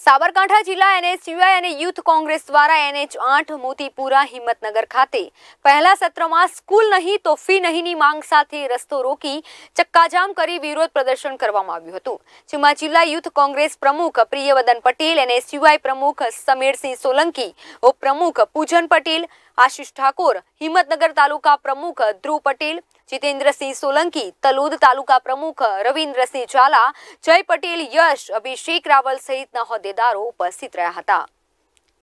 સાબરકાંઠા જિલ્લા એનએસયુઆઈ અને યુથ કોંગ્રેસ દ્વારા એનએચ આઠ મોતીપુરા હિંમતનગર ખાતે પહેલા સત્રમાં સ્કૂલ નહીં તો ફી નહીંની માંગ સાથે રસ્તો રોકી ચક્કાજામ કરી વિરોધ પ્રદર્શન કરવામાં આવ્યું હતું જેમાં જિલ્લા યુથ કોંગ્રેસ પ્રમુખ પ્રિયવદન પટેલ એનએસયુઆઈ પ્રમુખ સમીરસિંહ સોલંકી ઉપપ્રમુખ પૂજન પટેલ આશિષ ઠાકોર હિંમતનગર તાલુકા પ્રમુખ ધ્રુવ પટેલ જીતેન્દ્રસિંહ સોલંકી તલુદ તાલુકા પ્રમુખ રવિન્દ્રસિંહ ઝાલા જય પટેલ યશ અભિષેક રાવલ સહિતના હોદ્દેદારો ઉપસ્થિત રહ્યા હતા